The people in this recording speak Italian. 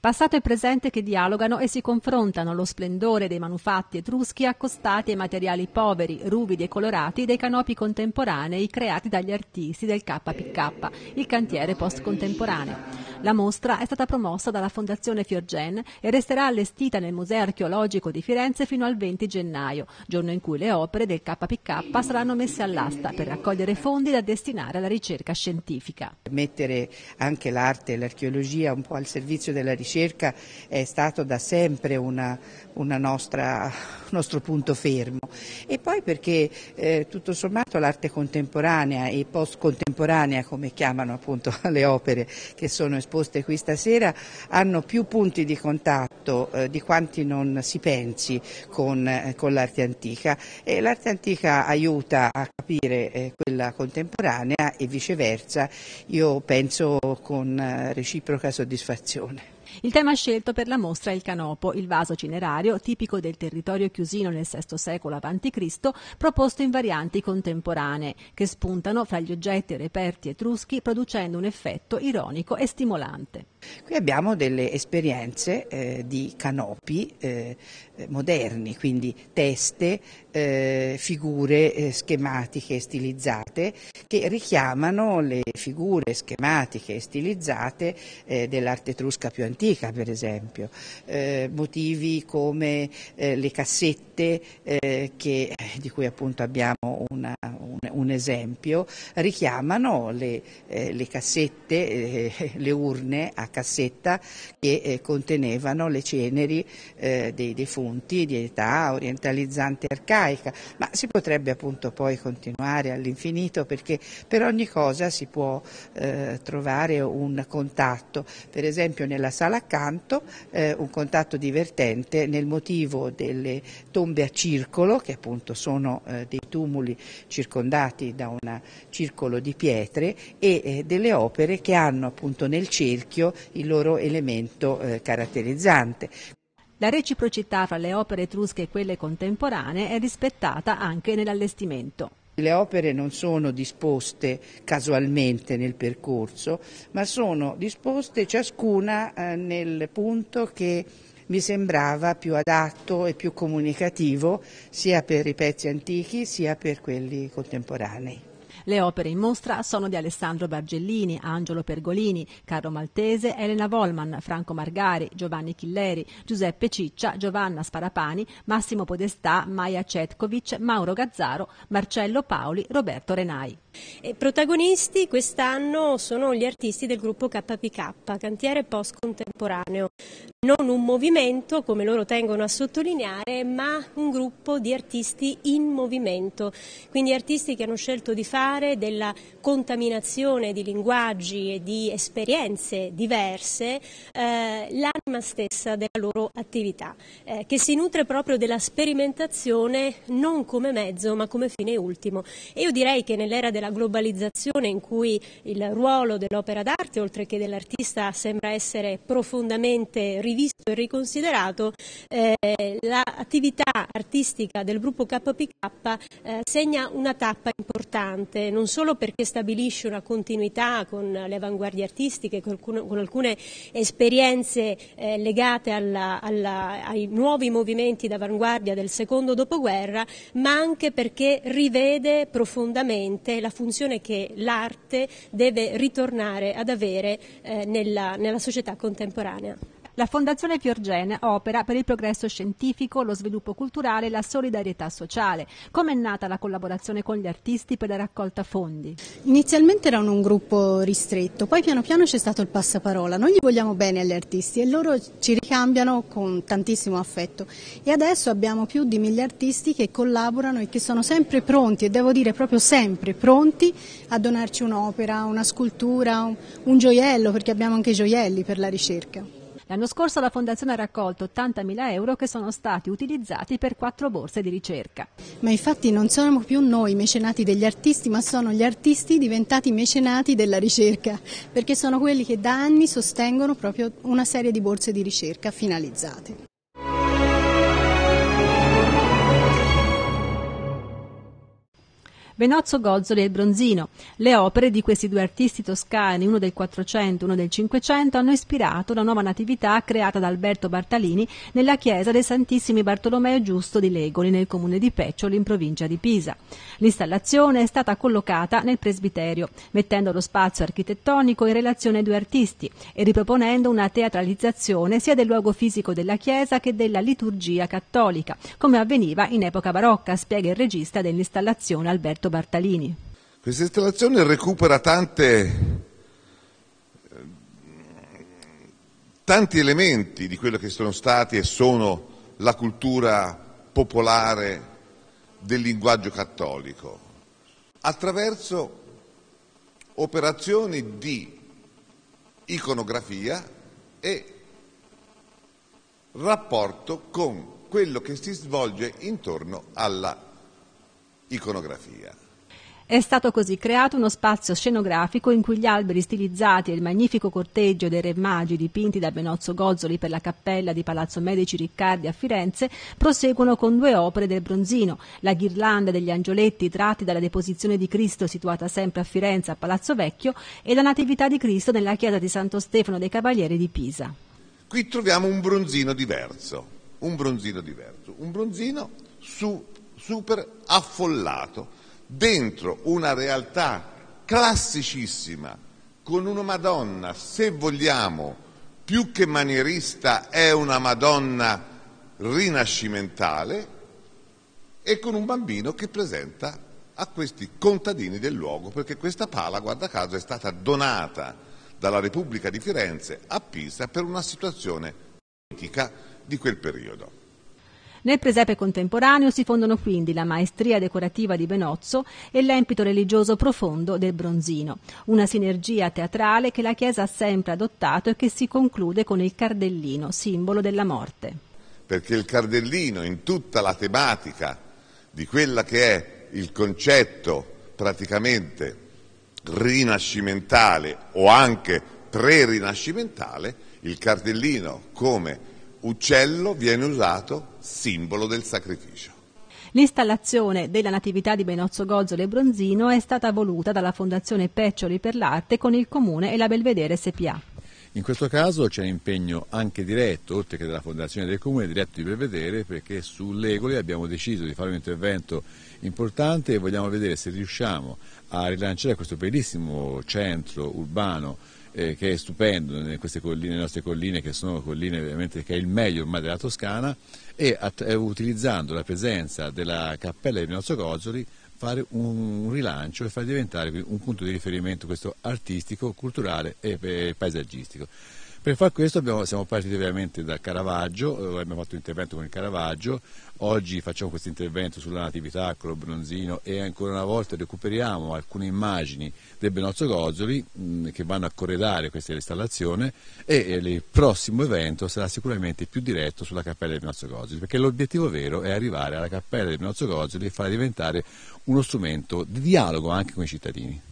passato e presente che dialogano e si confrontano lo splendore dei manufatti etruschi accostati ai materiali poveri, ruvidi e colorati dei canopi contemporanei creati dagli artisti del KPK, il cantiere post-contemporaneo. La mostra è stata promossa dalla Fondazione Fiorgen e resterà allestita nel Museo archeologico di Firenze fino al 20 gennaio, giorno in cui le opere del KPK saranno messe all'asta per raccogliere fondi da destinare alla ricerca scientifica. Mettere anche l'arte e l'archeologia un po' al servizio della ricerca è stato da sempre una, una nostra, nostro punto fermo. E poi perché eh, tutto sommato l'arte contemporanea e post-contemporanea, come chiamano appunto le opere che sono esposte, esposte qui stasera hanno più punti di contatto eh, di quanti non si pensi con, eh, con l'arte antica e l'arte antica aiuta a capire eh, quella contemporanea e viceversa, io penso con eh, reciproca soddisfazione. Il tema scelto per la mostra è il canopo, il vaso cinerario tipico del territorio chiusino nel VI secolo a.C., proposto in varianti contemporanee, che spuntano fra gli oggetti reperti etruschi producendo un effetto ironico e stimolante. Qui abbiamo delle esperienze eh, di canopi eh, moderni, quindi teste, eh, figure eh, schematiche e stilizzate che richiamano le figure schematiche e stilizzate eh, dell'arte etrusca più antica, per esempio. Eh, motivi come le cassette che, di cui appunto abbiamo una un esempio, richiamano le, eh, le cassette, eh, le urne a cassetta che eh, contenevano le ceneri eh, dei defunti di età orientalizzante arcaica, ma si potrebbe appunto poi continuare all'infinito perché per ogni cosa si può eh, trovare un contatto, per esempio nella sala accanto eh, un contatto divertente nel motivo delle tombe a circolo che appunto sono dei tumuli circondati circondati da un circolo di pietre e eh, delle opere che hanno appunto nel cerchio il loro elemento eh, caratterizzante. La reciprocità fra le opere etrusche e quelle contemporanee è rispettata anche nell'allestimento. Le opere non sono disposte casualmente nel percorso, ma sono disposte ciascuna eh, nel punto che mi sembrava più adatto e più comunicativo sia per i pezzi antichi sia per quelli contemporanei. Le opere in mostra sono di Alessandro Bargellini, Angelo Pergolini, Carlo Maltese, Elena Volman, Franco Margari, Giovanni Chilleri, Giuseppe Ciccia, Giovanna Sparapani, Massimo Podestà, Maia Cetkovic, Mauro Gazzaro, Marcello Paoli, Roberto Renai. E protagonisti quest'anno sono gli artisti del gruppo KPK, Cantiere Post Contemporaneo. Non un movimento, come loro tengono a sottolineare, ma un gruppo di artisti in movimento. Quindi artisti che hanno scelto di fare della contaminazione di linguaggi e di esperienze diverse eh, l'anima stessa della loro attività, eh, che si nutre proprio della sperimentazione non come mezzo ma come fine ultimo. E io direi che nell'era della della globalizzazione in cui il ruolo dell'opera d'arte, oltre che dell'artista, sembra essere profondamente rivisto e riconsiderato, eh, l'attività artistica del gruppo KPK eh, segna una tappa importante, non solo perché stabilisce una continuità con le avanguardie artistiche, con alcune, con alcune esperienze eh, legate alla, alla, ai nuovi movimenti d'avanguardia del secondo dopoguerra, ma anche perché rivede profondamente la la funzione che l'arte deve ritornare ad avere eh, nella, nella società contemporanea. La Fondazione Fiorgene opera per il progresso scientifico, lo sviluppo culturale e la solidarietà sociale. Come è nata la collaborazione con gli artisti per la raccolta fondi? Inizialmente erano un gruppo ristretto, poi piano piano c'è stato il passaparola. Noi gli vogliamo bene agli artisti e loro ci ricambiano con tantissimo affetto. E adesso abbiamo più di mille artisti che collaborano e che sono sempre pronti, e devo dire proprio sempre pronti, a donarci un'opera, una scultura, un gioiello, perché abbiamo anche gioielli per la ricerca. L'anno scorso la Fondazione ha raccolto 80.000 euro che sono stati utilizzati per quattro borse di ricerca. Ma infatti non siamo più noi mecenati degli artisti, ma sono gli artisti diventati mecenati della ricerca, perché sono quelli che da anni sostengono proprio una serie di borse di ricerca finalizzate. Venozzo Gozzoli e il Bronzino. Le opere di questi due artisti toscani, uno del 400 e uno del 500, hanno ispirato la nuova natività creata da Alberto Bartalini nella chiesa dei Santissimi Bartolomeo Giusto di Legoli, nel comune di Peccioli, in provincia di Pisa. L'installazione è stata collocata nel presbiterio, mettendo lo spazio architettonico in relazione ai due artisti e riproponendo una teatralizzazione sia del luogo fisico della chiesa che della liturgia cattolica, come avveniva in epoca barocca, spiega il regista dell'installazione Alberto Bartalini. Questa installazione recupera tante, tanti elementi di quello che sono stati e sono la cultura popolare del linguaggio cattolico attraverso operazioni di iconografia e rapporto con quello che si svolge intorno alla iconografia. È stato così creato uno spazio scenografico in cui gli alberi stilizzati e il magnifico corteggio dei Re Magi dipinti da Benozzo Gozzoli per la cappella di Palazzo Medici Riccardi a Firenze proseguono con due opere del Bronzino, la ghirlanda degli angioletti tratti dalla deposizione di Cristo situata sempre a Firenze a Palazzo Vecchio e la Natività di Cristo nella chiesa di Santo Stefano dei Cavalieri di Pisa. Qui troviamo un bronzino diverso, un bronzino diverso, un bronzino su super affollato, dentro una realtà classicissima, con una Madonna, se vogliamo, più che manierista, è una Madonna rinascimentale, e con un bambino che presenta a questi contadini del luogo, perché questa pala, guarda caso, è stata donata dalla Repubblica di Firenze a Pisa per una situazione politica di quel periodo. Nel presepe contemporaneo si fondono quindi la maestria decorativa di Benozzo e l'empito religioso profondo del Bronzino, una sinergia teatrale che la Chiesa ha sempre adottato e che si conclude con il cardellino, simbolo della morte. Perché il cardellino in tutta la tematica di quella che è il concetto praticamente rinascimentale o anche pre-rinascimentale, il cardellino come uccello viene usato simbolo del sacrificio. L'installazione della Natività di Benozzo Gozzolo e Bronzino è stata voluta dalla Fondazione Peccioli per l'Arte con il Comune e la Belvedere SPA. In questo caso c'è un impegno anche diretto, oltre che della Fondazione del Comune, diretto di Belvedere, perché sull'Egoli abbiamo deciso di fare un intervento importante e vogliamo vedere se riusciamo a rilanciare questo bellissimo centro urbano eh, che è stupendo, eh, nelle nostre colline che sono colline veramente che è il meglio ormai della Toscana e att- eh, utilizzando la presenza della cappella di Pinozzo Gozzoli fare un, rilancio e far diventare un punto di riferimento questo artistico, culturale e paesaggistico. Per far questo abbiamo, siamo partiti veramente da Caravaggio, eh, abbiamo fatto un intervento con il Caravaggio, oggi facciamo questo intervento sulla Natività, con lo Bronzino e ancora una volta recuperiamo alcune immagini del Benozzo Gozzoli mh, mm, che vanno a corredare questa installazione e il prossimo evento sarà sicuramente più diretto sulla Cappella del Benozzo Gozzoli perché l'obiettivo vero è arrivare alla Cappella del Benozzo Gozzoli e farla diventare uno strumento di dialogo anche con i cittadini.